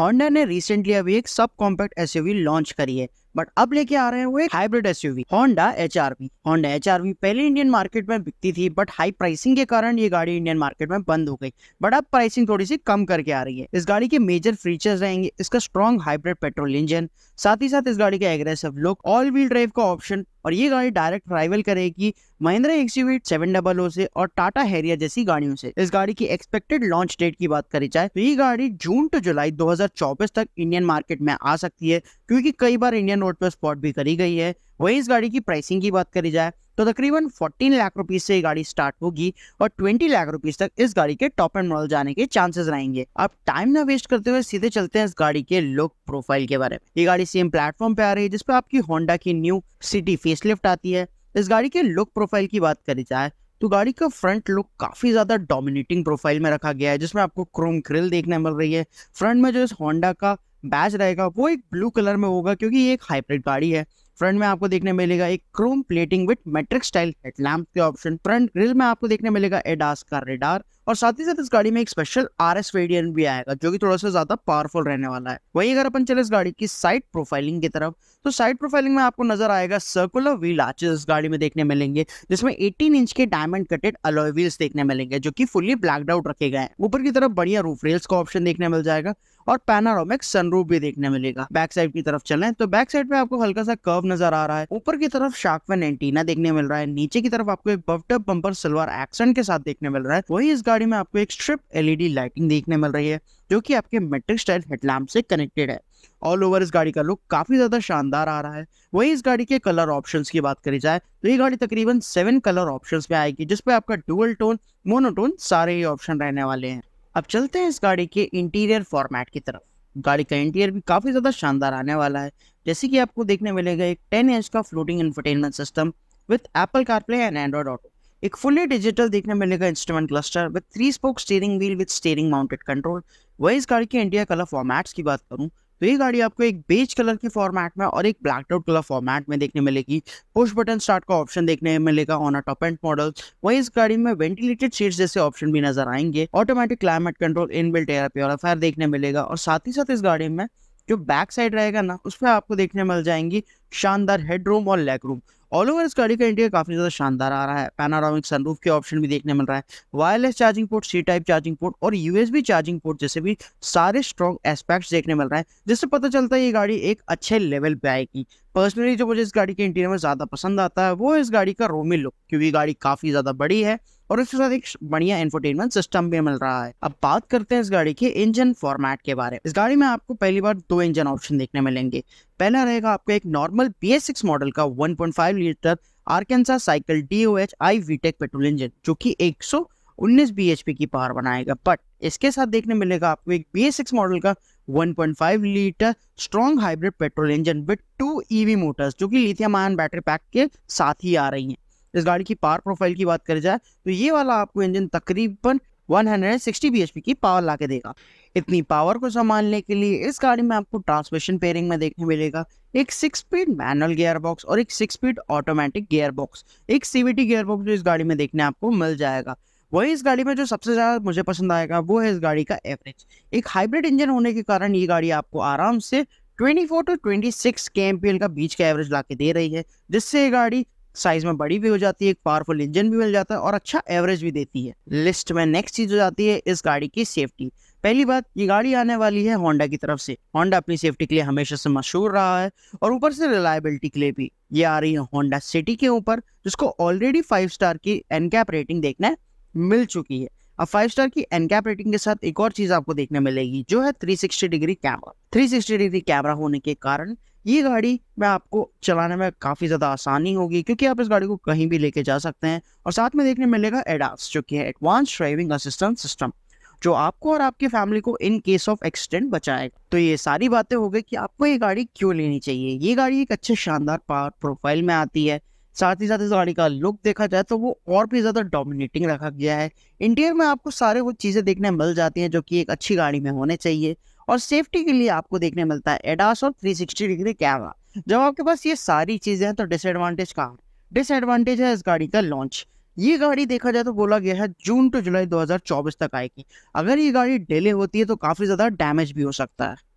Honda ने recently अभी एक सब कॉम्पैक्ट एसयूवी लॉन्च करी है बट अब लेके आ रहे हैं वो एक hybrid SUV Honda H V Honda H RV पहले इंडियन मार्केट में बिकती थी बट हाई प्राइसिंग के कारण ये गाड़ी इंडियन मार्केट में बंद हो गई बट अब प्राइसिंग थोड़ी सी कम करके आ रही है इस गाड़ी के मेजर फीचर्स रहेंगे इसका स्ट्रॉन्ग हाइब्रिड पेट्रोल इंजन साथ ही साथ इस गाड़ी का aggressive look all wheel drive का ऑप्शन और ये गाड़ी डायरेक्ट राइवल करेगी Mahindra XUV seven double O से और टाटा हेरिया जैसी गाड़ियों से इस गाड़ी की एक्सपेक्टेड लॉन्च डेट की बात करी जाए तो ये गाड़ी जून टू जुलाई 2024 तक इंडियन मार्केट में आ सकती है क्योंकि कई बार इंडियन नोट पर स्पॉट भी करी गई है वही इस गाड़ी की प्राइसिंग की बात करी जाए तो तकरीबन 14 लाख रुपीज से ये गाड़ी स्टार्ट होगी और 20 लाख रुपीज तक इस गाड़ी के टॉप एंड मॉडल जाने के चांसेस रहेंगे अब टाइम ना वेस्ट करते हुए सीधे चलते हैं इस गाड़ी के लुक प्रोफाइल के बारे में ये गाड़ी सेम प्लेटफॉर्म पे आ रही है जिसपे आपकी होंडा की न्यू सिटी फेसलिफ्ट आती है इस गाड़ी के लुक प्रोफाइल की बात करी जाए तो गाड़ी का फ्रंट लुक काफ़ी ज़्यादा डोमिनेटिंग प्रोफाइल में रखा गया है जिसमें आपको क्रोम ग्रिल देखने मिल रही है फ्रंट में जो इस होंडा का बैच रहेगा वो एक ब्लू कलर में होगा क्योंकि ये एक हाइब्रिड गाड़ी है फ्रंट में आपको देखने मिलेगा एक chrome plating with matrix style headlamp के ऑप्शन फ्रंट ग्रिल में आपको देखने मिलेगा एडास का रेडार और साथ ही साथ इस गाड़ी में एक स्पेशल आर एस वेरियंट भी आएगा जो कि थोड़ा सा ज्यादा पावरफुल रहने वाला है वही अगर अपन चले इस गाड़ी की साइड प्रोफाइलिंग की तरफ तो साइड प्रोफाइलिंग में आपको नजर आएगा सर्कुलर व्हील आर्चेस इस गाड़ी में देखने मिलेंगे जिसमें 18 इंच के डायमंड कटेड अलॉय व्हील्स देखने मिलेंगे जो की फुल्ली ब्लैकड आउट रखे गए हैं ऊपर की तरफ बढ़िया रूफ रेल्स का ऑप्शन देखने मिल जाएगा और पैनारोमिक सनरूफ भी देखने मिलेगा बैक साइड की तरफ चले तो बैक साइड में आपको हल्का सा कर्व नजर आ रहा है ऊपर की तरफ शार्कवेन एंटीना देखने मिल रहा है नीचे की तरफ आपको एक बफटअप बंपर सिल्वर एक्सेंट के साथ देखने मिल रहा है वही इस गाड़ी में आपको एक स्ट्रिप एलईडी लाइटिंग देखने मिल रही है जो की आपके मेट्रिक स्टाइल हेडलैम्प से कनेक्टेड है ऑल ओवर इस गाड़ी का लुक काफी ज्यादा शानदार आ रहा है वही इस गाड़ी के कलर ऑप्शंस की बात करी जाए तो ये गाड़ी तकरीबन सेवन कलर ऑप्शंस में आएगी जिसपे आपका डुअल टोन मोनोटोन सारे ही ऑप्शन रहने वाले हैं अब चलते हैं इस गाड़ी के इंटीरियर फॉर्मेट की तरफ गाड़ी का इंटीरियर भी काफ़ी ज़्यादा शानदार आने वाला है जैसे कि आपको देखने मिलेगा एक टेन इंच का floating infotainment system with Apple CarPlay and Android Auto एक फुली डिजिटल देखने मिलेगा instrument cluster with three spoke steering wheel with steering mounted control वही इस गाड़ी के इंडिया कलर फॉर्मेट्स की बात करूँ तो ये गाड़ी आपको एक बेज कलर के फॉर्मेट में और एक ब्लैक आउट कलर फॉर्मेट में देखने मिलेगी पुश बटन स्टार्ट का ऑप्शन देखने मिलेगा on a top end model वही इस गाड़ी में वेंटिलेटेड सीट जैसे ऑप्शन भी नजर आएंगे automatic climate control inbuilt air purifier देखने मिलेगा और साथ ही साथ इस गाड़ी में जो बैक साइड रहेगा ना उसमें आपको देखने मिल जाएंगी शानदार हेडरूम और लेग रूम ऑल ओवर इस गाड़ी का इंटीरियर काफी ज्यादा शानदार आ रहा है पैनारोमिक सनरूफ के ऑप्शन भी देखने मिल रहा है wireless charging port C type charging port और यूएसबी चार्जिंग पोर्ट जैसे भी सारे स्ट्रॉन्ग एस्पेक्ट्स देखने मिल रहा है जिससे पता चलता है ये गाड़ी एक अच्छे लेवल पे आएगी पर्सनली जो मुझे इस गाड़ी के इंटीरियर में ज़्यादा पसंद आता है वो इस गाड़ी का रोमी लुक क्योंकि गाड़ी काफ़ी ज़्यादा बड़ी है और इसके साथ एक बढ़िया इंफोटेनमेंट सिस्टम भी मिल रहा है अब बात करते हैं इस गाड़ी के इंजन फॉर्मेट के बारे में इस गाड़ी में आपको पहली बार दो इंजन ऑप्शन देखने मिलेंगे पहला रहेगा आपको एक नॉर्मल बी मॉडल का one litre Atkinson cycle D O H I VTEC petrol engine जो कि 119 बीएचपी की पावर बनाएगा बट इसके साथ देखने मिलेगा आपको एक बी मॉडल का 1.5 litre strong hybrid petrol engine with two EV motors जो कि लिथियम आयन बैटरी पैक के साथ ही आ रही हैं इस गाड़ी की पावर प्रोफाइल की बात करी जाए तो ये वाला आपको इंजन तकरीबन 160 bhp की पावर लाके देगा इतनी पावर को संभालने के लिए इस गाड़ी में आपको ट्रांसमिशन पेयरिंग में देखने मिलेगा एक six speed manual gearbox और एक six speed automatic gearbox एक सीवीटी गियर बॉक्स जो इस गाड़ी में देखने आपको मिल जाएगा वही इस गाड़ी में जो सबसे ज़्यादा मुझे पसंद आएगा वो है इस गाड़ी का एवरेज एक हाइब्रिड इंजन होने के कारण ये गाड़ी आपको आराम से 24 टू 26 के एम का बीच का एवरेज ला के दे रही है जिससे ये गाड़ी साइज में बड़ी भी हो जाती है एक पावरफुल इंजन भी मिल जाता है और अच्छा एवरेज भी देती है लिस्ट में नेक्स्ट चीज हो जाती है इस गाड़ी की सेफ्टी पहली बात ये गाड़ी आने वाली है होंडा की तरफ से होंडा अपनी सेफ्टी के लिए हमेशा से मशहूर रहा है और ऊपर से रिलायबिलिटी के लिए भी ये आ रही है होंडा सिटी के ऊपर जिसको ऑलरेडी फाइव स्टार की एनकैप रेटिंग देखना है मिल चुकी है अब फाइव स्टार की एनकैप रेटिंग के साथ एक और चीज आपको देखने मिलेगी जो है 360 डिग्री कैमरा 360 डिग्री कैमरा होने के कारण ये गाड़ी में आपको चलाने में काफ़ी ज़्यादा आसानी होगी क्योंकि आप इस गाड़ी को कहीं भी लेके जा सकते हैं और साथ में देखने मिलेगा एडास जो कि है एडवांस ड्राइविंग असिस्टेंट सिस्टम जो आपको और आपकी फैमिली को इन केस ऑफ एक्सीडेंट बचाएगा तो ये सारी बातें हो गई कि आपको ये गाड़ी क्यों लेनी चाहिए ये गाड़ी एक अच्छे शानदार पावर प्रोफाइल में आती है साथ ही साथ इस गाड़ी का लुक देखा जाए तो वो और भी ज़्यादा डोमिनेटिंग रखा गया है इंटीरियर में आपको सारे वो चीज़ें देखने मिल जाती हैं जो कि एक अच्छी गाड़ी में होने चाहिए और सेफ्टी के लिए आपको देखने मिलता है एडास और 360 डिग्री कैमरा जब आपके पास ये सारी चीज़ें हैं तो डिसएडवांटेज कहाँ डिसएडवांटेज है इस गाड़ी का लॉन्च ये गाड़ी देखा जाए तो बोला गया है जून टू जुलाई 2024 तक आएगी अगर ये गाड़ी डिले होती है तो काफ़ी ज़्यादा डैमेज भी हो सकता है